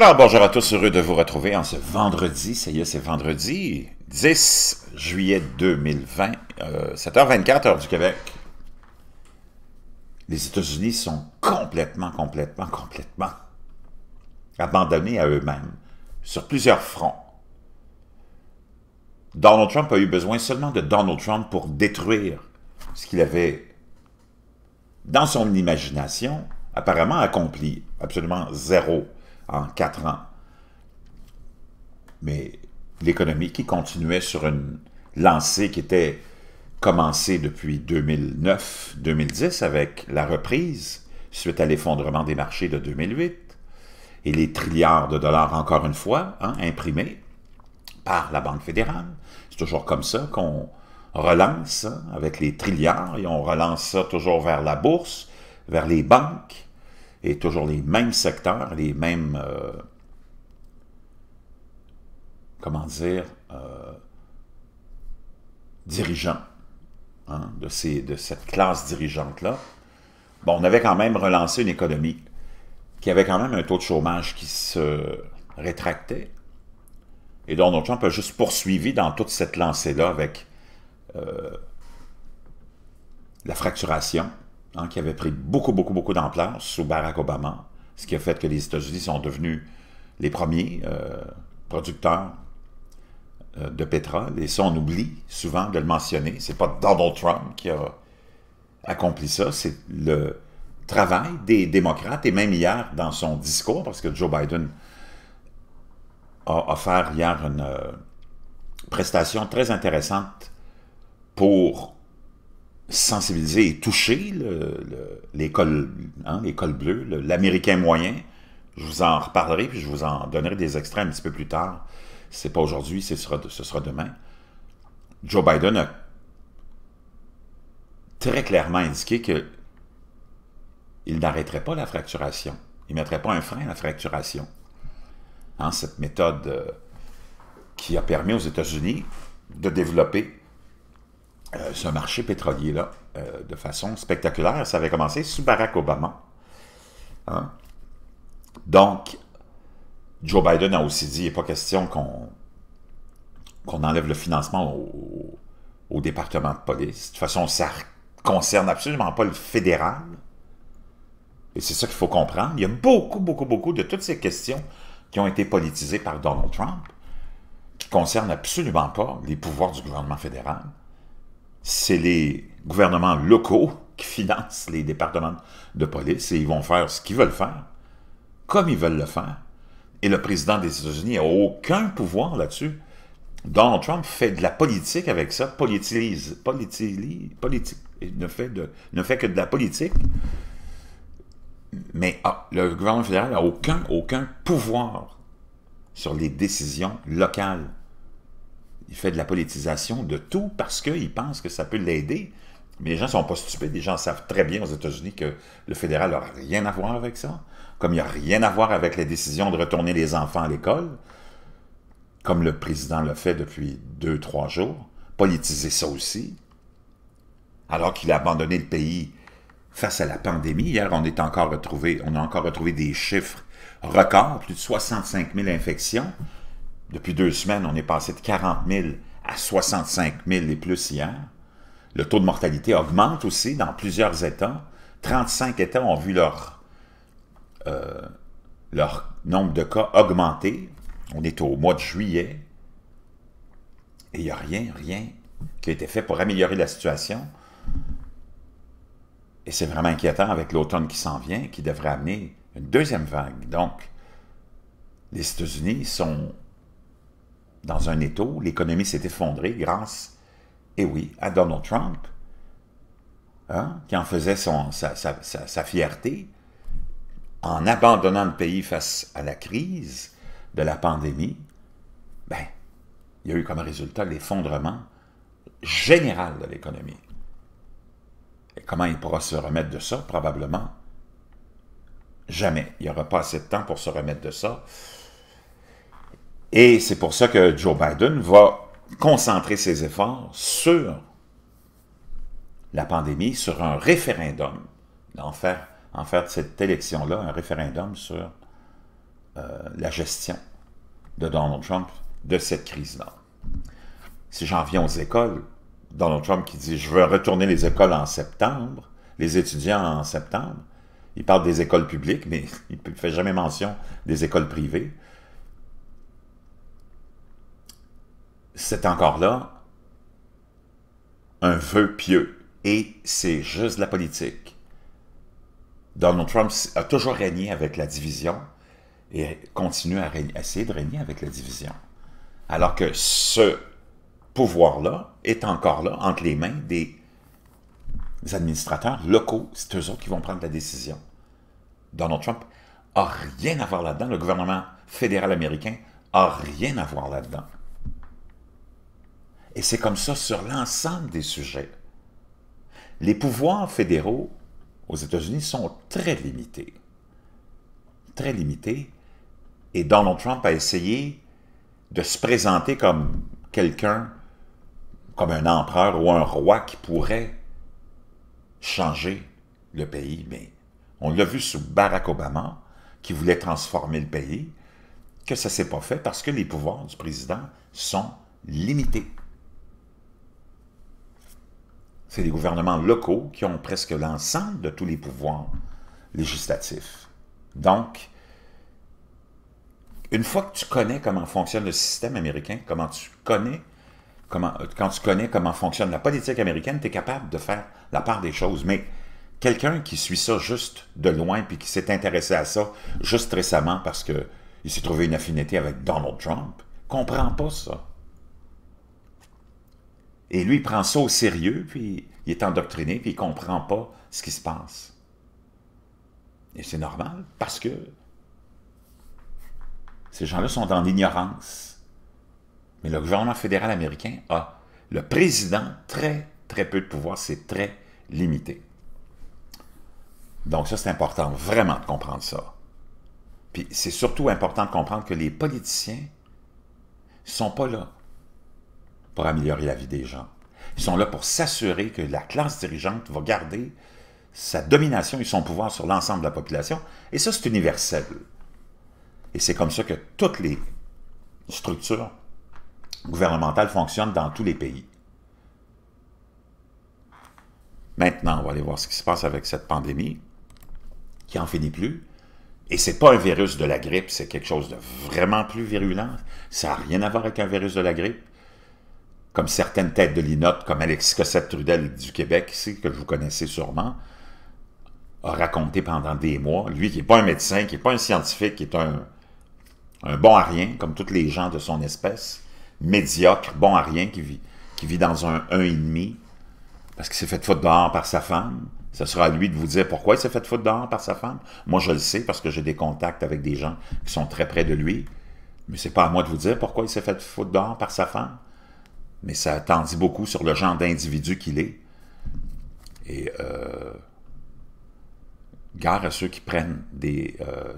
Alors, bonjour à tous, heureux de vous retrouver en ce vendredi, ça y est, c'est vendredi 10 juillet 2020, 7h24 euh, heure du Québec. Les États-Unis sont complètement, complètement, complètement abandonnés à eux-mêmes sur plusieurs fronts. Donald Trump a eu besoin seulement de Donald Trump pour détruire ce qu'il avait, dans son imagination, apparemment accompli. Absolument zéro en quatre ans. Mais l'économie qui continuait sur une lancée qui était commencée depuis 2009-2010 avec la reprise suite à l'effondrement des marchés de 2008 et les trilliards de dollars, encore une fois, hein, imprimés par la Banque fédérale. C'est toujours comme ça qu'on relance hein, avec les trilliards et on relance ça toujours vers la bourse, vers les banques et toujours les mêmes secteurs, les mêmes, euh, comment dire, euh, dirigeants hein, de, ces, de cette classe dirigeante-là. Bon, on avait quand même relancé une économie qui avait quand même un taux de chômage qui se rétractait. Et Donald Trump a juste poursuivi dans toute cette lancée-là avec euh, la fracturation, Hein, qui avait pris beaucoup, beaucoup, beaucoup d'ampleur sous Barack Obama, ce qui a fait que les États-Unis sont devenus les premiers euh, producteurs euh, de pétrole. Et ça, on oublie souvent de le mentionner. Ce n'est pas Donald Trump qui a accompli ça, c'est le travail des démocrates. Et même hier, dans son discours, parce que Joe Biden a offert hier une euh, prestation très intéressante pour sensibiliser et toucher l'école hein, bleue, l'Américain moyen. Je vous en reparlerai, puis je vous en donnerai des extraits un petit peu plus tard. Ce n'est pas aujourd'hui, ce sera, demain. Joe Biden a très clairement indiqué que il n'arrêterait pas la fracturation. Il ne mettrait pas un frein à la fracturation. Hein, cette méthode euh, qui a permis aux États-Unis de développer euh, ce marché pétrolier-là euh, de façon spectaculaire. Ça avait commencé sous Barack Obama. Hein. Donc, Joe Biden a aussi dit, il n'est pas question qu'on enlève le financement au, au, département de police. De toute façon, ça ne concerne absolument pas le fédéral. Et c'est ça qu'il faut comprendre. Il y a beaucoup, beaucoup, beaucoup de toutes ces questions qui ont été politisées par Donald Trump, qui ne concernent absolument pas les pouvoirs du gouvernement fédéral c'est les gouvernements locaux qui financent les départements de police et ils vont faire ce qu'ils veulent faire, comme ils veulent le faire. Et le président des États-Unis n'a aucun pouvoir là-dessus. Donald Trump fait de la politique avec ça, politise, politique, ne fait, ne fait que de la politique. Mais ah, le gouvernement fédéral n'a aucun, aucun pouvoir sur les décisions locales il fait de la politisation de tout parce qu'il pense que ça peut l'aider. Mais les gens ne sont pas stupides, les gens savent très bien aux États-Unis que le fédéral n'a rien à voir avec ça, comme il n'y a rien à voir avec la décision de retourner les enfants à l'école, comme le président l'a fait depuis deux, trois jours, politiser ça aussi, alors qu'il a abandonné le pays face à la pandémie. Hier, on, est encore retrouvé, on a encore retrouvé des chiffres records, plus de 65 000 infections. Depuis deux semaines, on est passé de 40 000 à 65 000 et plus hier. Le taux de mortalité augmente aussi dans plusieurs États. 35 États ont vu leur, euh, leur nombre de cas augmenter. On est au mois de juillet. Et il n'y a rien, rien qui a été fait pour améliorer la situation. Et c'est vraiment inquiétant avec l'automne qui s'en vient, qui devrait amener une deuxième vague. Donc, les États-Unis sont dans un étau, l'économie s'est effondrée grâce, eh oui, à Donald Trump, hein, qui en faisait son, sa, fierté, en abandonnant le pays face à la crise de la pandémie, ben, il y a eu comme résultat l'effondrement général de l'économie. Et comment il pourra se remettre de ça? Probablement jamais. Il n'y aura pas assez de temps pour se remettre de ça. Et c'est pour ça que Joe Biden va concentrer ses efforts sur la pandémie, sur un référendum, en faire, de cette élection-là un référendum sur euh, la gestion de Donald Trump de cette crise-là. Si j'en viens aux écoles, Donald Trump qui dit « je veux retourner les écoles en septembre », les étudiants en septembre, il parle des écoles publiques, mais il ne fait jamais mention des écoles privées. c'est encore là un vœu pieux et c'est juste de la politique. Donald Trump a toujours régné avec la division et continue à, régner, essayer de régner avec la division. Alors que ce pouvoir-là est encore là entre les mains des administrateurs locaux. C'est eux autres qui vont prendre la décision. Donald Trump a rien à voir là-dedans. Le gouvernement fédéral américain a rien à voir là-dedans. Et c'est comme ça sur l'ensemble des sujets. Les pouvoirs fédéraux aux États-Unis sont très limités. Très limités. Et Donald Trump a essayé de se présenter comme quelqu'un, comme un empereur ou un roi qui pourrait changer le pays. Mais on l'a vu sous Barack Obama, qui voulait transformer le pays, que ça ne s'est pas fait parce que les pouvoirs du président sont limités c'est les gouvernements locaux qui ont presque l'ensemble de tous les pouvoirs législatifs. Donc, une fois que tu connais comment fonctionne le système américain, comment tu connais comment, euh, quand tu connais comment fonctionne la politique américaine, tu es capable de faire la part des choses. Mais quelqu'un qui suit ça juste de loin puis qui s'est intéressé à ça juste récemment parce qu'il s'est trouvé une affinité avec Donald Trump, comprend pas ça. Et lui, il prend ça au sérieux, puis il est endoctriné, puis il ne comprend pas ce qui se passe. Et c'est normal, parce que ces gens-là sont dans l'ignorance. Mais le gouvernement fédéral américain a le président très, très peu de pouvoir, c'est très limité. Donc ça, c'est important vraiment de comprendre ça. Puis c'est surtout important de comprendre que les politiciens sont pas là pour améliorer la vie des gens. Ils sont là pour s'assurer que la classe dirigeante va garder sa domination et son pouvoir sur l'ensemble de la population. Et ça, c'est universel. Et c'est comme ça que toutes les structures gouvernementales fonctionnent dans tous les pays. Maintenant, on va aller voir ce qui se passe avec cette pandémie qui n'en finit plus. Et c'est pas un virus de la grippe, c'est quelque chose de vraiment plus virulent. Ça n'a rien à voir avec un virus de la grippe comme certaines têtes de linotte, comme Alexis Cossette-Trudel du Québec, ici, que vous connaissez sûrement, a raconté pendant des mois. Lui, qui n'est pas un médecin, qui n'est pas un scientifique, qui est un, bon à rien, comme tous les gens de son espèce, médiocre, bon à rien, qui vit, qui vit dans un 1,5, parce qu'il s'est fait foutre dehors par sa femme. Ce sera à lui de vous dire pourquoi il s'est fait foutre dehors par sa femme. Moi, je le sais parce que j'ai des contacts avec des gens qui sont très près de lui. Mais c'est pas à moi de vous dire pourquoi il s'est fait foutre dehors par sa femme mais ça attendit beaucoup sur le genre d'individu qu'il est. Et euh, gare à ceux qui prennent euh,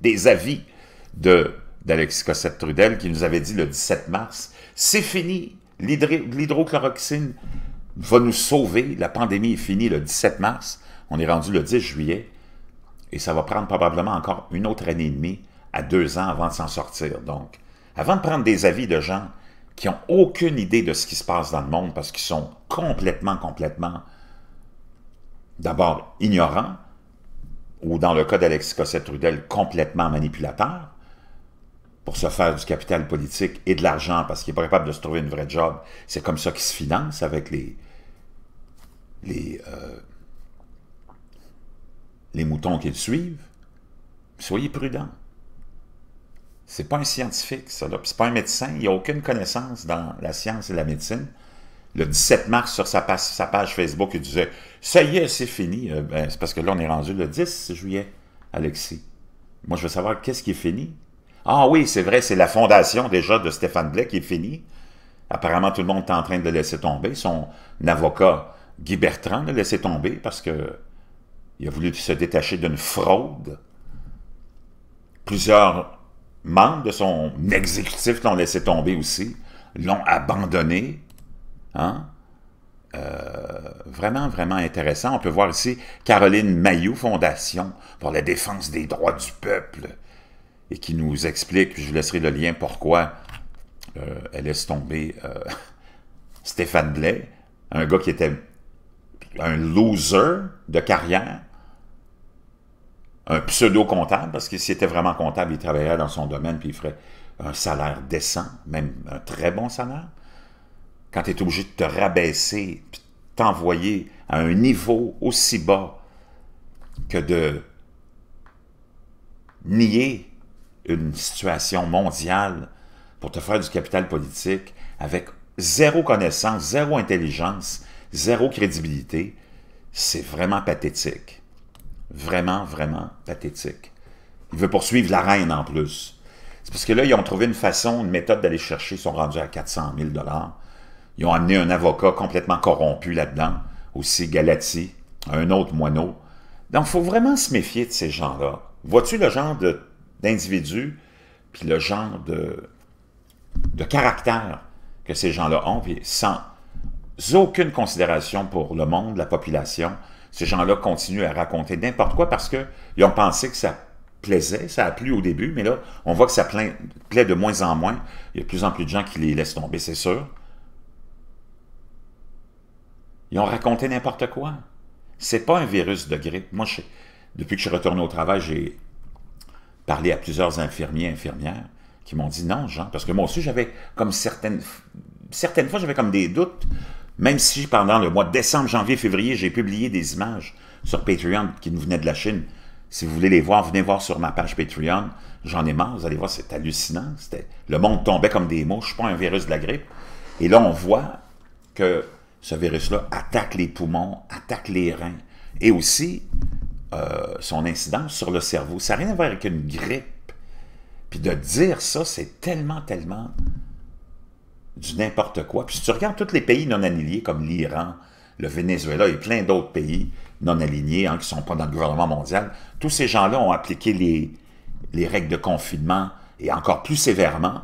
des, avis de d'Alexis Cossette-Trudel qui nous avait dit le 17 mars, c'est fini, l'hydrochloroxine va nous sauver, la pandémie est finie le 17 mars, on est rendu le 10 juillet, et ça va prendre probablement encore une autre année et demie à deux ans avant de s'en sortir. Donc, avant de prendre des avis de gens qui n'ont aucune idée de ce qui se passe dans le monde parce qu'ils sont complètement, complètement, d'abord ignorants, ou dans le cas d'Alexis Cossette-Trudel, complètement manipulateurs, pour se faire du capital politique et de l'argent parce qu'il n'est pas capable de se trouver une vraie job. C'est comme ça qu'ils se finance avec les, les, euh, les moutons qu'ils suivent. Soyez prudents. C'est pas un scientifique, ça, là. c'est pas un médecin. Il n'a a aucune connaissance dans la science et la médecine. Le 17 mars, sur sa page, Facebook, il disait « Ça y est, c'est fini. Euh, ben, c'est parce que là, on est rendu le 10 juillet, Alexis. Moi, je veux savoir qu'est-ce qui est fini. Ah oui, c'est vrai, c'est la fondation déjà de Stéphane Blais qui est finie. Apparemment, tout le monde est en train de laisser tomber. Son avocat, Guy Bertrand, l'a laissé tomber parce que il a voulu se détacher d'une fraude. Plusieurs membres de son exécutif l'ont laissé tomber aussi, l'ont abandonné. Hein? Euh, vraiment, vraiment intéressant. On peut voir ici Caroline Mailloux, Fondation pour la défense des droits du peuple, et qui nous explique, je vous laisserai le lien, pourquoi euh, elle laisse tomber euh, Stéphane Blais, un gars qui était un loser de carrière, un pseudo-comptable, parce que s'il était vraiment comptable, il travaillait dans son domaine, puis il ferait un salaire décent, même un très bon salaire. Quand tu es obligé de te rabaisser, puis t'envoyer à un niveau aussi bas que de nier une situation mondiale pour te faire du capital politique avec zéro connaissance, zéro intelligence, zéro crédibilité, c'est vraiment pathétique vraiment, vraiment pathétique. Il veut poursuivre la reine en plus. C'est parce que là, ils ont trouvé une façon, une méthode d'aller chercher. Ils sont rendus à 400 000 Ils ont amené un avocat complètement corrompu là-dedans, aussi Galati, un autre moineau. Donc, il faut vraiment se méfier de ces gens-là. Vois-tu le genre d'individu, puis le genre de, de caractère que ces gens-là ont, sans aucune considération pour le monde, la population, ces gens-là continuent à raconter n'importe quoi parce qu'ils ont pensé que ça plaisait, ça a plu au début, mais là, on voit que ça plaît, de moins en moins. Il y a de plus en plus de gens qui les laissent tomber, c'est sûr. Ils ont raconté n'importe quoi. C'est pas un virus de grippe. Moi, depuis que je suis retourné au travail, j'ai parlé à plusieurs infirmiers, infirmières, qui m'ont dit non, Jean, parce que moi aussi, j'avais comme certaines... Certaines fois, j'avais comme des doutes. Même si pendant le mois de décembre, janvier, février, j'ai publié des images sur Patreon qui nous venaient de la Chine. Si vous voulez les voir, venez voir sur ma page Patreon. J'en ai marre, vous allez voir, c'est hallucinant. Le monde tombait comme des mouches, je suis pas un virus de la grippe. Et là, on voit que ce virus-là attaque les poumons, attaque les reins, et aussi euh, son incidence sur le cerveau. Ça n'a rien à voir avec une grippe. Puis de dire ça, c'est tellement, tellement du n'importe quoi. Puis si tu regardes tous les pays non alignés, comme l'Iran, le Venezuela et plein d'autres pays non alignés, hein, qui ne sont pas dans le gouvernement mondial, tous ces gens-là ont appliqué les, règles de confinement et encore plus sévèrement,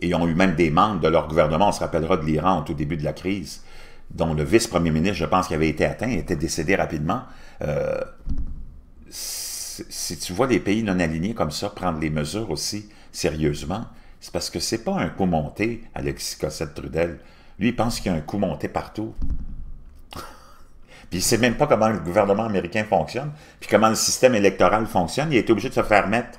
et ont eu même des membres de leur gouvernement, on se rappellera de l'Iran au tout début de la crise, dont le vice-premier ministre, je pense, qui avait été atteint, était décédé rapidement. Euh, si tu vois des pays non alignés comme ça prendre les mesures aussi sérieusement, c'est parce que c'est pas un coup monté, Alexis Cossette-Trudel. Lui, il pense qu'il y a un coup monté partout. Puis il sait même pas comment le gouvernement américain fonctionne, puis comment le système électoral fonctionne. Il a été obligé de se faire mettre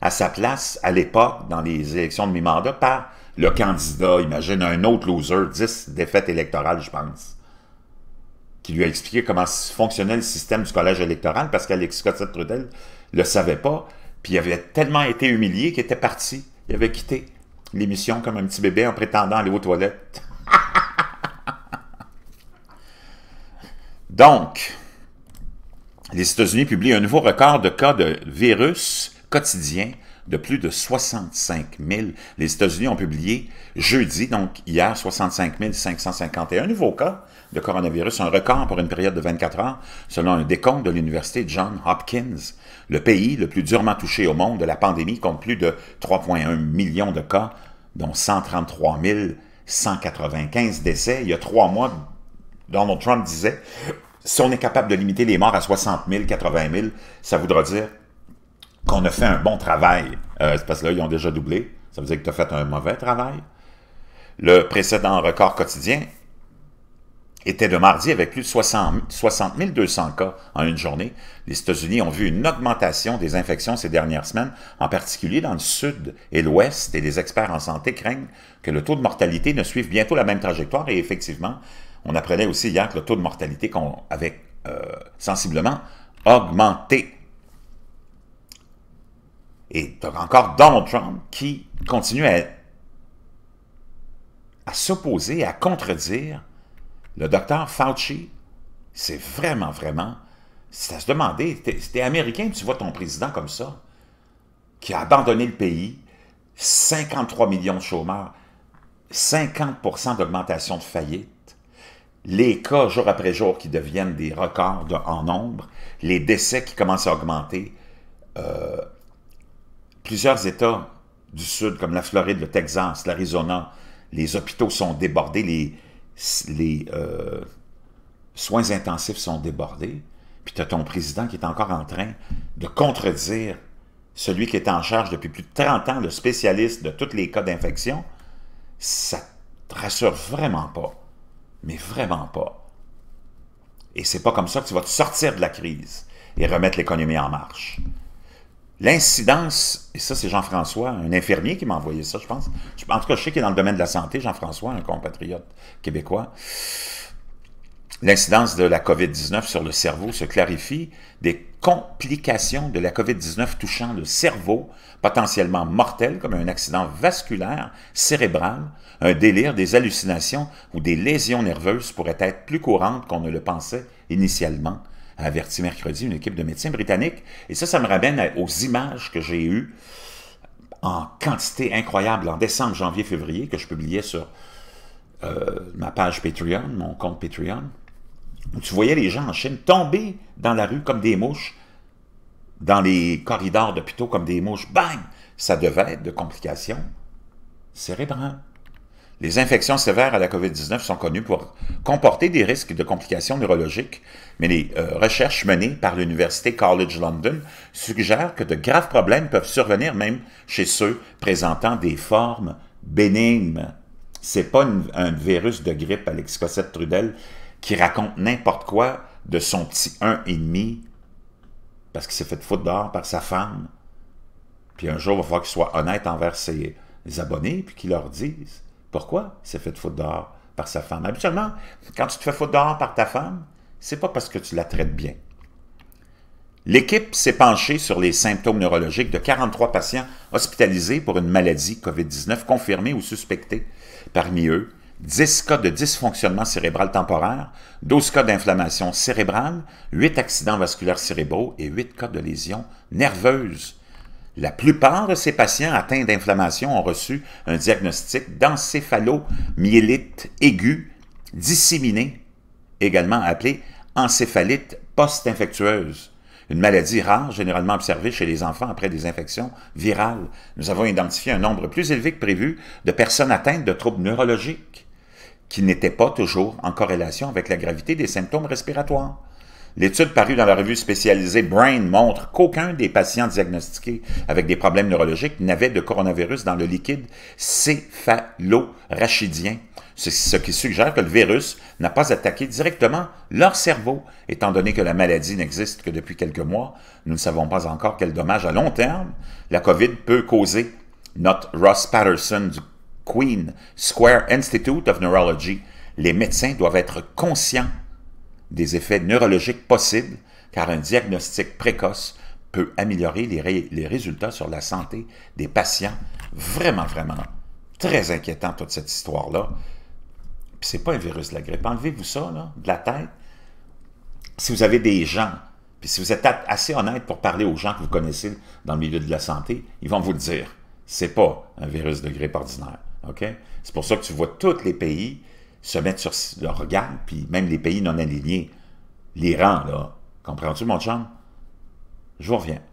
à sa place à l'époque, dans les élections de mi-mandat, par le candidat, imagine, un autre loser, 10 défaites électorales, je pense, qui lui a expliqué comment fonctionnait le système du collège électoral, parce qu'Alexis Cossette-Trudel le savait pas, puis il avait tellement été humilié qu'il était parti. Il avait quitté l'émission comme un petit bébé en prétendant aller aux toilettes. Donc, les États-Unis publient un nouveau record de cas de virus quotidien de plus de 65 000. Les États-Unis ont publié jeudi, donc hier, 65 551 nouveaux cas de coronavirus, un record pour une période de 24 ans, selon un décompte de l'Université Johns Hopkins. Le pays le plus durement touché au monde de la pandémie compte plus de 3,1 millions de cas, dont 133 195 décès. Il y a trois mois, Donald Trump disait, si on est capable de limiter les morts à 60 000, 80 000, ça voudra dire qu'on a fait un bon travail. Euh, c'est parce que là, ils ont déjà doublé. Ça veut dire que tu as fait un mauvais travail. Le précédent record quotidien était de mardi avec plus de 60 200 cas en une journée. Les États-Unis ont vu une augmentation des infections ces dernières semaines, en particulier dans le sud et l'ouest, et les experts en santé craignent que le taux de mortalité ne suive bientôt la même trajectoire. Et effectivement, on apprenait aussi hier que le taux de mortalité qu'on avait euh, sensiblement augmenté et encore Donald Trump qui continue à, s'opposer, à contredire le docteur Fauci. C'est vraiment, vraiment, c'est à se demander, c'était américain, tu vois ton président comme ça, qui a abandonné le pays, 53 millions de chômeurs, 50 d'augmentation de faillite, les cas jour après jour qui deviennent des records en nombre, les décès qui commencent à augmenter, euh, plusieurs États du Sud, comme la Floride, le Texas, l'Arizona, les hôpitaux sont débordés, les, euh, soins intensifs sont débordés, puis tu as ton président qui est encore en train de contredire celui qui est en charge depuis plus de 30 ans, le spécialiste de tous les cas d'infection, ça te rassure vraiment pas. Mais vraiment pas. Et c'est pas comme ça que tu vas te sortir de la crise et remettre l'économie en marche. L'incidence, et ça c'est Jean-François, un infirmier qui m'a envoyé ça, je pense. En tout cas, je sais qu'il est dans le domaine de la santé, Jean-François, un compatriote québécois. L'incidence de la COVID-19 sur le cerveau se clarifie des complications de la COVID-19 touchant le cerveau, potentiellement mortelles comme un accident vasculaire, cérébral, un délire, des hallucinations ou des lésions nerveuses pourraient être plus courantes qu'on ne le pensait initialement, averti mercredi une équipe de médecins britanniques. Et ça, ça me ramène aux images que j'ai eues en quantité incroyable en décembre, janvier, février, que je publiais sur euh, ma page Patreon, mon compte Patreon, où tu voyais les gens en Chine tomber dans la rue comme des mouches, dans les corridors d'hôpitaux comme des mouches. Bang! Ça devait être de complications cérébrales. Les infections sévères à la COVID-19 sont connues pour comporter des risques de complications neurologiques, mais les euh, recherches menées par l'Université College London suggèrent que de graves problèmes peuvent survenir même chez ceux présentant des formes bénignes. C'est pas un virus de grippe, Alex Cossette Trudel, qui raconte n'importe quoi de son petit un et demi parce qu'il s'est fait foutre dehors par sa femme. Puis un jour, il va falloir qu'il soit honnête envers ses, ses abonnés, puis qu'il leur dise pourquoi il s'est fait foutre dehors par sa femme? Habituellement, quand tu te fais foutre dehors par ta femme, c'est pas parce que tu la traites bien. L'équipe s'est penchée sur les symptômes neurologiques de 43 patients hospitalisés pour une maladie COVID-19 confirmée ou suspectée. Parmi eux, 10 cas de dysfonctionnement cérébral temporaire, 12 cas d'inflammation cérébrale, 8 accidents vasculaires cérébraux et 8 cas de lésions nerveuses la plupart de ces patients atteints d'inflammation ont reçu un diagnostic d'encéphalomyélite aiguë disséminée, également appelée encéphalite post infectueuse une maladie rare généralement observée chez les enfants après des infections virales. Nous avons identifié un nombre plus élevé que prévu de personnes atteintes de troubles neurologiques qui n'étaient pas toujours en corrélation avec la gravité des symptômes respiratoires. L'étude parue dans la revue spécialisée Brain montre qu'aucun des patients diagnostiqués avec des problèmes neurologiques n'avait de coronavirus dans le liquide céphalorachidien, ce qui suggère que le virus n'a pas attaqué directement leur cerveau, étant donné que la maladie n'existe que depuis quelques mois. Nous ne savons pas encore quel dommage à long terme la COVID peut causer. Note Ross Patterson du Queen Square Institute of Neurology. Les médecins doivent être conscients des effets neurologiques possibles, car un diagnostic précoce peut améliorer les, résultats sur la santé des patients. Vraiment, vraiment très inquiétant, toute cette histoire-là. Puis c'est pas un virus, de la grippe. Enlevez-vous ça, de la tête. Si vous avez des gens, puis si vous êtes assez honnête pour parler aux gens que vous connaissez dans le milieu de la santé, ils vont vous le dire. C'est pas un virus de grippe ordinaire, OK? C'est pour ça que tu vois tous les pays se mettent sur leur regard, puis même les pays non alignés, les rangs, là, comprends-tu mon chum? Je vous reviens.